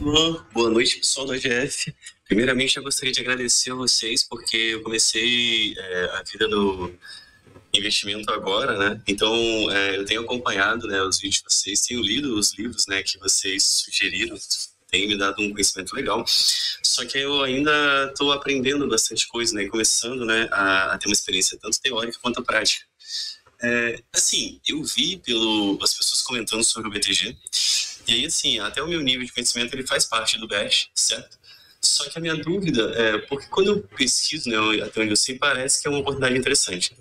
Batman, boa noite pessoal do AGF. Primeiramente eu gostaria de agradecer a vocês porque eu comecei é, a vida do investimento agora, né? Então é, eu tenho acompanhado né, os vídeos de vocês, tenho lido os livros né, que vocês sugeriram, tem me dado um conhecimento legal. Só que eu ainda estou aprendendo bastante coisa, né? Começando né, a, a ter uma experiência tanto teórica quanto prática. É, assim, eu vi pelo, as pessoas comentando sobre o BTG e aí, assim, até o meu nível de conhecimento, ele faz parte do Bash, certo? Só que a minha dúvida é, porque quando eu pesquiso, né, até onde eu sei, parece que é uma oportunidade interessante.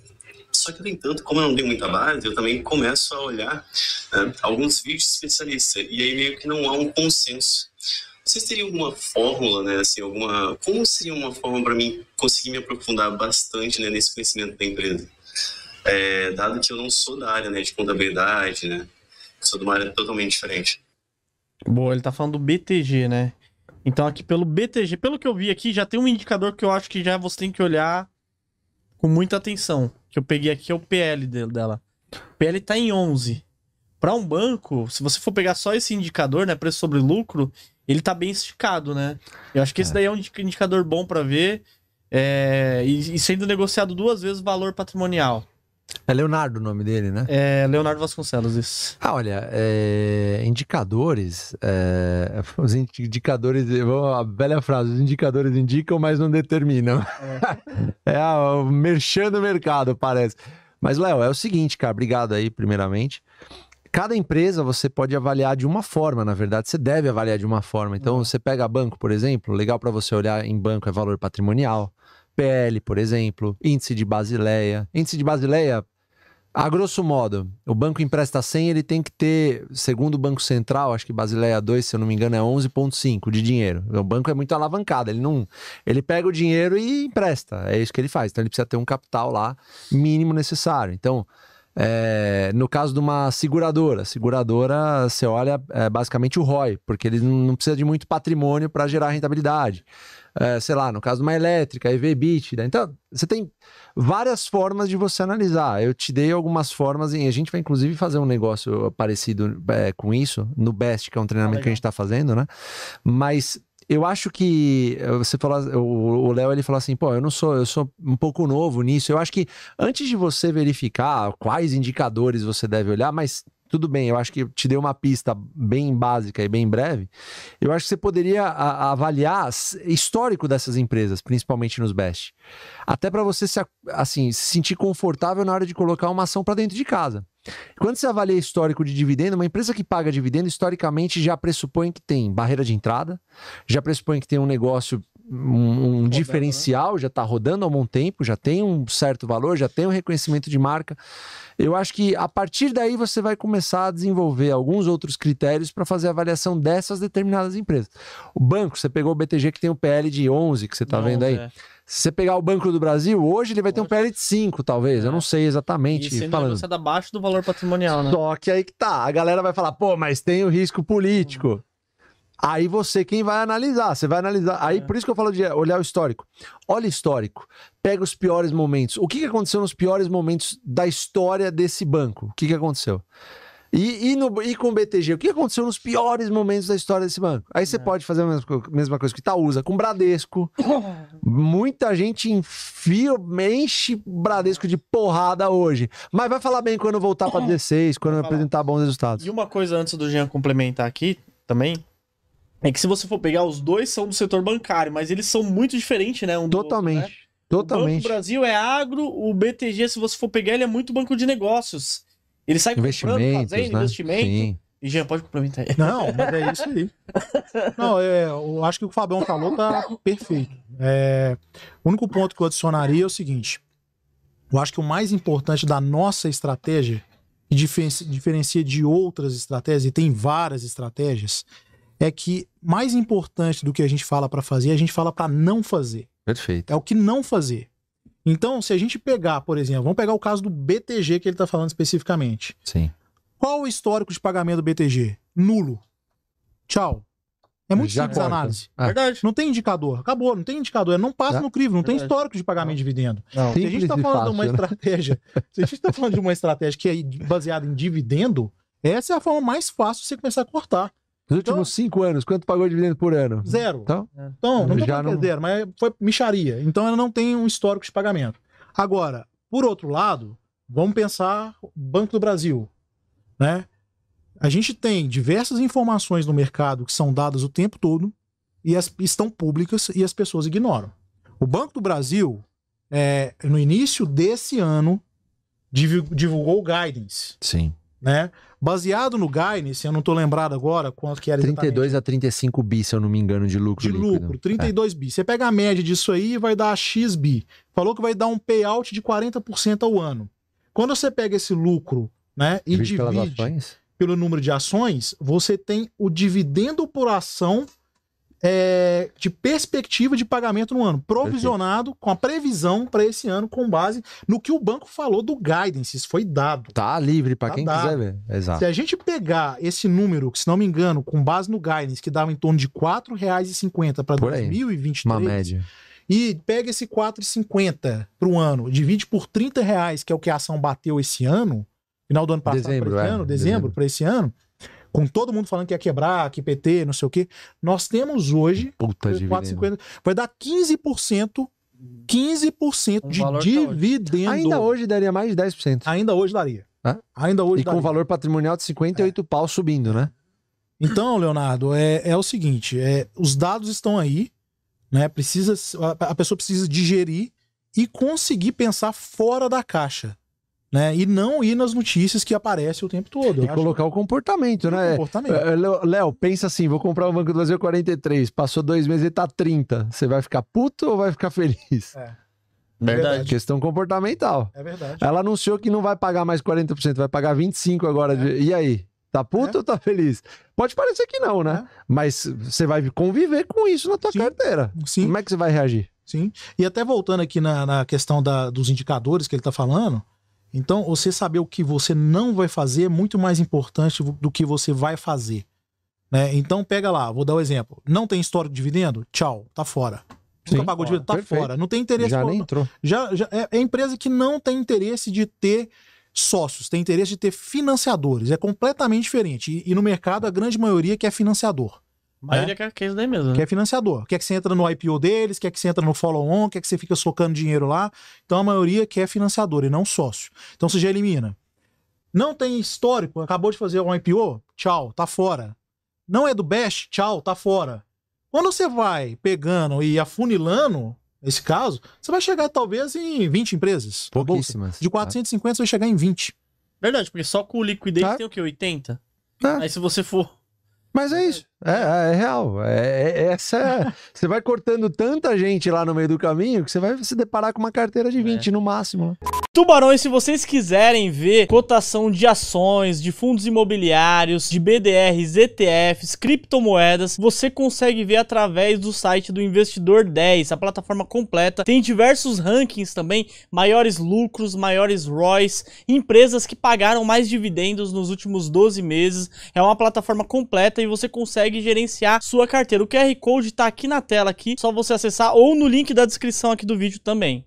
Só que, no entanto, como eu não tenho muita base, eu também começo a olhar né, alguns vídeos especialistas e aí meio que não há um consenso. Vocês teriam alguma fórmula, né, assim, alguma... Como seria uma forma para mim conseguir me aprofundar bastante né, nesse conhecimento da empresa? É, dado que eu não sou da área né, de contabilidade, né? Sou de uma área totalmente diferente. Boa, ele tá falando do BTG, né? Então aqui pelo BTG, pelo que eu vi aqui, já tem um indicador que eu acho que já você tem que olhar com muita atenção. Que eu peguei aqui é o PL dela. O PL tá em 11. Para um banco, se você for pegar só esse indicador, né, preço sobre lucro, ele tá bem esticado, né? Eu acho que esse é. daí é um indicador bom para ver. É, e, e sendo negociado duas vezes o valor patrimonial. É Leonardo o nome dele, né? É Leonardo Vasconcelos, isso. Ah, olha, é, indicadores. É, os indicadores. A velha frase: os indicadores indicam, mas não determinam. É, é o merchan do mercado, parece. Mas, Léo, é o seguinte, cara, obrigado aí, primeiramente. Cada empresa você pode avaliar de uma forma, na verdade, você deve avaliar de uma forma. Então, uhum. você pega banco, por exemplo, legal para você olhar em banco é valor patrimonial. PL, por exemplo, índice de Basileia. Índice de Basileia, a grosso modo, o banco empresta 100, ele tem que ter, segundo o Banco Central, acho que Basileia 2, se eu não me engano, é 11,5 de dinheiro. O banco é muito alavancado, ele não. Ele pega o dinheiro e empresta, é isso que ele faz. Então ele precisa ter um capital lá mínimo necessário. Então, é, no caso de uma seguradora, seguradora, você olha é, basicamente o ROI, porque ele não precisa de muito patrimônio para gerar rentabilidade é, sei lá, no caso de uma elétrica, EV né? Então, você tem várias formas de você analisar. Eu te dei algumas formas e a gente vai inclusive fazer um negócio parecido é, com isso no Best, que é um treinamento ah, que a gente está fazendo, né? Mas eu acho que eh, você falou, o Léo ele falou assim, pô, eu não sou, eu sou um pouco novo nisso. Eu acho que antes de você verificar quais indicadores você deve olhar, mas tudo bem, eu acho que te dei uma pista bem básica e bem breve. Eu acho que você poderia avaliar histórico dessas empresas, principalmente nos best. Até para você se, assim, se sentir confortável na hora de colocar uma ação para dentro de casa. Quando você avalia histórico de dividendo, uma empresa que paga dividendo, historicamente, já pressupõe que tem barreira de entrada, já pressupõe que tem um negócio um, um né? diferencial, né? já está rodando há um bom tempo, já tem um certo valor, já tem um reconhecimento de marca. Eu acho que a partir daí você vai começar a desenvolver alguns outros critérios para fazer a avaliação dessas determinadas empresas. O banco, você pegou o BTG que tem o PL de 11 que você está vendo aí. É. Se você pegar o Banco do Brasil, hoje ele vai hoje. ter um PL de 5, talvez. É. Eu não é. sei exatamente. E falando. Você é abaixo do valor patrimonial, né? Só que aí que tá. A galera vai falar, pô, mas tem o risco político. Hum. Aí você, quem vai analisar? Você vai analisar. Aí, é. por isso que eu falo de olhar o histórico. Olha o histórico. Pega os piores momentos. O que, que aconteceu nos piores momentos da história desse banco? O que, que aconteceu? E, e, no, e com o BTG, o que aconteceu nos piores momentos da história desse banco? Aí você é. pode fazer a mesma, mesma coisa que Itaúsa, com Bradesco. Muita gente enfia, enche Bradesco de porrada hoje. Mas vai falar bem quando voltar para 16, quando apresentar bons resultados. E uma coisa antes do Jean complementar aqui também, é que se você for pegar, os dois são do setor bancário, mas eles são muito diferentes, né? Um Totalmente. Outro, né? Totalmente. O Brasil é agro, o BTG, se você for pegar, ele é muito banco de negócios. Ele sai comprando, fazendo né? investimento. Sim. E já pode complementar aí. Não, mas é isso aí. Não, é, eu acho que o Fabião falou tá perfeito. É, o único ponto que eu adicionaria é o seguinte. Eu acho que o mais importante da nossa estratégia, que diferencia de outras estratégias, e tem várias estratégias, é que mais importante do que a gente fala para fazer, a gente fala para não fazer. Perfeito. É o que não fazer. Então, se a gente pegar, por exemplo, vamos pegar o caso do BTG que ele está falando especificamente. Sim. Qual o histórico de pagamento do BTG? Nulo. Tchau. É muito Já simples a análise. É. Verdade. Não tem indicador. Acabou, não tem indicador. É, não passa é. no crivo, não é Verdade. tem histórico de pagamento de dividendo. Não. Se a gente está falando de uma né? estratégia, se a gente está falando de uma estratégia que é baseada em dividendo, essa é a forma mais fácil de você começar a cortar. Nos últimos então- cinco anos, quanto pagou de dividendo por ano? Zero. Então, é. então não já é não... mas foi micharia. Então ela não tem um histórico de pagamento. Agora, por outro lado, vamos pensar Banco do Brasil, né? A gente tem diversas informações no mercado que são dadas o tempo todo e as, estão públicas e as pessoas ignoram. O Banco do Brasil, é, no início desse ano, divulgou o guidance. Sim né? Baseado no guidance, eu não estou lembrado agora quanto que era 32 a 35 bi, se eu não me engano, de lucro De líquido. lucro, 32 é. bi. Você pega a média disso aí e vai dar X bi. Falou que vai dar um payout de 40% ao ano. Quando você pega esse lucro, né, e divide, divide pelo número de ações, você tem o dividendo por ação é, de perspectiva de pagamento no ano, provisionado com a previsão para esse ano, com base no que o banco falou do guidance. Isso foi dado. Tá livre para tá quem dado. quiser ver. Exato. Se a gente pegar esse número, que se não me engano, com base no guidance, que dava em torno de R$ 4,50 para 2023. Uma média. E pega esse 4,50 para o ano, divide por 30 reais, que é o que a ação bateu esse ano, final do ano passado, dezembro, é, ano, dezembro, dezembro. para esse ano com todo mundo falando que ia quebrar, que PT, não sei o quê. Nós temos hoje Puta 450, vai dar 15%, 15% um de tá dividendo. Ainda hoje daria mais de 10%. Ainda hoje daria. Hã? Ainda hoje e daria. com valor patrimonial de 58 é. pau subindo, né? Então, Leonardo, é, é o seguinte, é, os dados estão aí, né? Precisa a pessoa precisa digerir e conseguir pensar fora da caixa né? E não ir nas notícias que aparecem o tempo todo. E colocar o comportamento, né? comportamento. É, é, Léo, pensa assim: vou comprar o Banco do Brasil 43, passou dois meses e tá 30. Você vai ficar puto ou vai ficar feliz? É. é. Verdade. verdade. Questão comportamental. É verdade. Ela anunciou que não vai pagar mais 40%, vai pagar 25% agora. É. De... E aí? Tá puto é. ou tá feliz? Pode parecer que não, né? É. Mas você vai conviver com isso na tua Sim. carteira. Sim. Como é que você vai reagir? Sim. E até voltando aqui na, na questão da, dos indicadores que ele tá falando, então, você saber o que você não vai fazer é muito mais importante do que você vai fazer. Né? Então, pega lá, vou dar o um exemplo. Não tem história de dividendo? Tchau, tá fora. Sim, Nunca pagou fora. dividendo? Tá Perfeito. fora. Não tem interesse. Já por... nem entrou. Já, já, é, é empresa que não tem interesse de ter sócios, tem interesse de ter financiadores. É completamente diferente. E, e no mercado, a grande maioria que é financiador maioria é. é é né? quer isso daí mesmo. Quer financiador. Quer que você entra no IPO deles, quer que você entra no follow-on, quer que você fica socando dinheiro lá. Então a maioria quer financiador e não sócio. Então você já elimina. Não tem histórico, acabou de fazer um IPO, tchau, tá fora. Não é do Best, tchau, tá fora. Quando você vai pegando e afunilando, nesse caso, você vai chegar talvez em 20 empresas. Pouquíssimas. De 450, você vai chegar em 20. Verdade, porque só com o liquidez tá. tem o quê? 80? Tá. Aí se você for. Mas é isso. É, é, é real. É, é, é essa é Você vai cortando tanta gente lá no meio do caminho que você vai se deparar com uma carteira de 20 é. no máximo. Né? Tubarões, se vocês quiserem ver cotação de ações, de fundos imobiliários, de BDRs, ETFs, criptomoedas, você consegue ver através do site do Investidor 10, a plataforma completa. Tem diversos rankings também, maiores lucros, maiores ROIs, empresas que pagaram mais dividendos nos últimos 12 meses. É uma plataforma completa e você consegue consegue gerenciar sua carteira. O QR Code está aqui na tela aqui, só você acessar ou no link da descrição aqui do vídeo também.